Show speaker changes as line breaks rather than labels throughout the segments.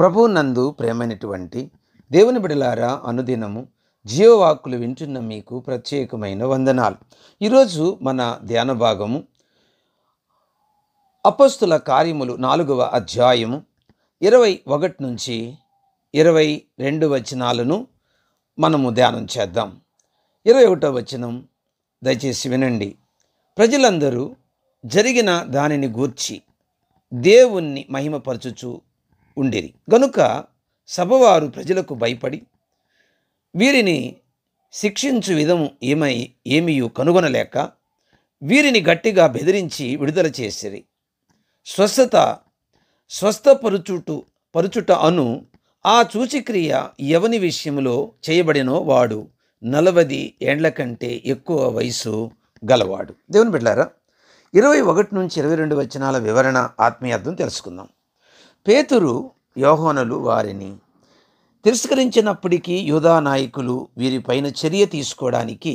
ప్రభు నందు ప్రేమైనటువంటి దేవుని బిడలారా అనుదినము జియోవాక్కులు వింటున్న మీకు ప్రత్యేకమైన వందనాలు ఈరోజు మన ధ్యాన భాగము అపస్తుల కార్యములు నాలుగవ అధ్యాయము ఇరవై ఒకటి నుంచి ఇరవై రెండు వచనాలను మనము ధ్యానం చేద్దాం ఇరవై ఒకటో వచనం దయచేసి వినండి ప్రజలందరూ జరిగిన దానిని గూర్చి దేవుణ్ణి మహిమపరచుచు ఉండేది గనుక సభవారు ప్రజలకు భయపడి వీరిని శిక్షించు విధము ఏమై ఏమీయు కనుగొనలేక వీరిని గట్టిగా బెదిరించి విడుదల చేసిరి స్వస్థత స్వస్థపరుచుటు పరుచుట అను ఆ చూచిక్రియ ఎవని విషయంలో చేయబడినో వాడు నలభై ఏండ్ల కంటే ఎక్కువ వయసు గలవాడు దేవుని బిడ్డారా ఇరవై ఒకటి నుంచి ఇరవై రెండు వచనాల వివరణ ఆత్మీయార్థం తెలుసుకుందాం పేతురు యోహోనులు వారిని తిరస్కరించినప్పటికీ యూదా నాయకులు వీరిపైన చర్య తీసుకోవడానికి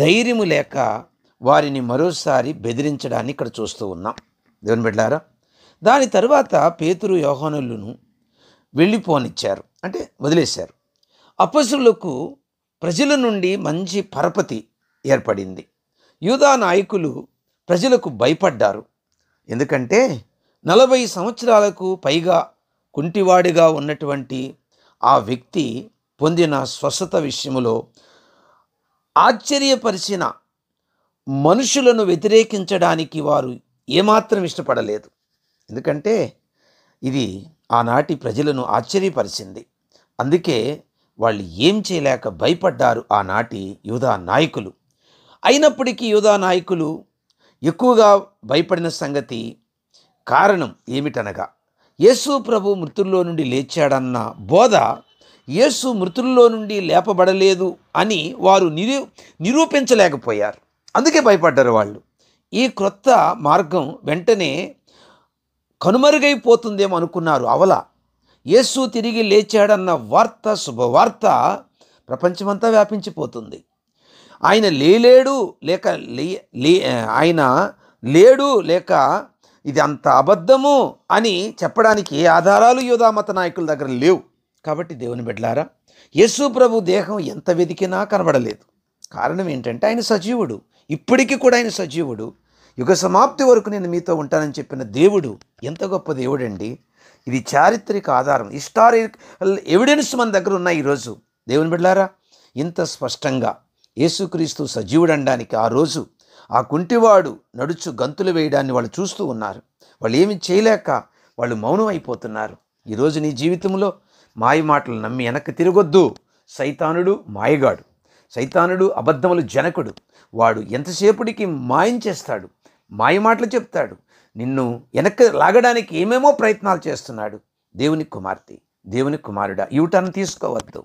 ధైర్యము లేక వారిని మరోసారి బెదిరించడాన్ని ఇక్కడ చూస్తూ ఉన్నాం దేవుని బిడ్డారా దాని తర్వాత పేతురు యోహోనులను వెళ్ళిపోనిచ్చారు అంటే వదిలేశారు అపసులకు ప్రజల నుండి మంచి పరపతి ఏర్పడింది యూదా నాయకులు ప్రజలకు భయపడ్డారు ఎందుకంటే నలభై సంవత్సరాలకు పైగా కుంటివాడిగా ఉన్నటువంటి ఆ వ్యక్తి పొందిన స్వస్థత విషయంలో ఆశ్చర్యపరిచిన మనుషులను వ్యతిరేకించడానికి వారు ఏమాత్రం ఇష్టపడలేదు ఎందుకంటే ఇది ఆనాటి ప్రజలను ఆశ్చర్యపరిచింది అందుకే వాళ్ళు ఏం చేయలేక భయపడ్డారు ఆనాటి యూదా నాయకులు అయినప్పటికీ యూదా నాయకులు ఎక్కువగా భయపడిన సంగతి కారణం ఏమిటనగా యేసు ప్రభు మృతుల్లో నుండి లేచాడన్న బోధ యేసు మృతుల్లో నుండి లేపబడలేదు అని వారు నిరూ నిరూపించలేకపోయారు అందుకే భయపడ్డారు వాళ్ళు ఈ క్రొత్త మార్గం వెంటనే కనుమరుగైపోతుందేమో అనుకున్నారు అవల యేసు తిరిగి లేచాడన్న వార్త శుభవార్త ప్రపంచమంతా వ్యాపించిపోతుంది ఆయన లేలేడు లేక లే ఆయన లేడు లేక ఇది అంత అబద్ధము అని చెప్పడానికి ఏ ఆధారాలు యోధామత నాయకుల దగ్గర లేవు కాబట్టి దేవుని బిడ్డలారా యేసు ప్రభు దేహం ఎంత వెతికినా కనబడలేదు కారణం ఏంటంటే ఆయన సజీవుడు ఇప్పటికీ కూడా ఆయన సజీవుడు యుగ సమాప్తి వరకు నేను మీతో ఉంటానని చెప్పిన దేవుడు ఎంత గొప్ప దేవుడండి ఇది చారిత్రక ఆధారం హిస్టారికల్ ఎవిడెన్స్ మన దగ్గర ఉన్నాయి ఈరోజు దేవుని బిడ్డారా ఇంత స్పష్టంగా యేసుక్రీస్తు సజీవుడు అనడానికి ఆ రోజు ఆ కుంటివాడు నడుచు గంతులు వేయడాన్ని వాళ్ళు చూస్తూ ఉన్నారు వాళ్ళు ఏమి చేయలేక వాళ్ళు మౌనం అయిపోతున్నారు ఈరోజు నీ జీవితంలో మాయ మాటలు నమ్మి వెనక్కి తిరగొద్దు సైతానుడు మాయగాడు సైతానుడు అబద్ధములు జనకుడు వాడు ఎంతసేపటికి మాయం చేస్తాడు మాయ మాటలు చెప్తాడు నిన్ను వెనక్కి లాగడానికి ఏమేమో ప్రయత్నాలు చేస్తున్నాడు దేవుని కుమార్తె దేవుని కుమారుడా యూటర్న్ తీసుకోవద్దు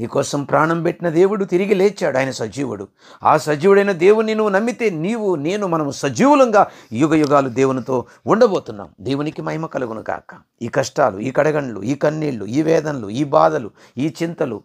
నీకోసం ప్రాణం పెట్టిన దేవుడు తిరిగి లేచాడు ఆయన సజీవుడు ఆ సజీవుడైన దేవుని నువ్వు నమ్మితే నీవు నేను మనం సజీవులంగా యుగ యుగాలు దేవునితో ఉండబోతున్నాం దేవునికి మహిమ కలుగును కాక ఈ కష్టాలు ఈ కడగండ్లు ఈ కన్నీళ్లు ఈ వేదనలు ఈ బాధలు ఈ చింతలు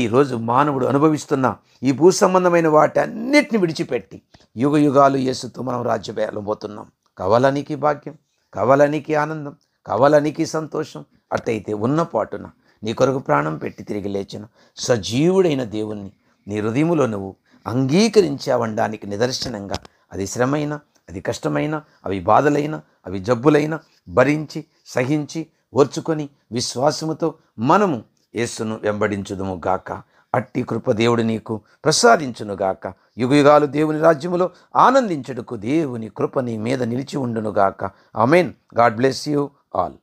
ఈరోజు మానవుడు అనుభవిస్తున్న ఈ భూ సంబంధమైన వాటన్నిటిని విడిచిపెట్టి యుగ యుగాలు యేసుతో మనం రాజ్యపోబోతున్నాం కవలనికి భాగ్యం కవలనికి ఆనందం కవలనికి సంతోషం అట్టయితే ఉన్న పాటున నీ కొరకు ప్రాణం పెట్టి తిరిగి లేచిన సజీవుడైన దేవుణ్ణి నీ హృదయములో నువ్వు అంగీకరించావడానికి నిదర్శనంగా అది శ్రమైన అది కష్టమైన అవి బాధలైన అవి జబ్బులైన భరించి సహించి ఓర్చుకొని విశ్వాసముతో మనము యేసును వెంబడించుదుము గాక అట్టి కృప దేవుడి నీకు ప్రసాదించునుగాక యుగయుగాలు దేవుని రాజ్యములో ఆనందించుటకు దేవుని కృప నీ మీద నిలిచి ఉండునుగాక I mean God bless you all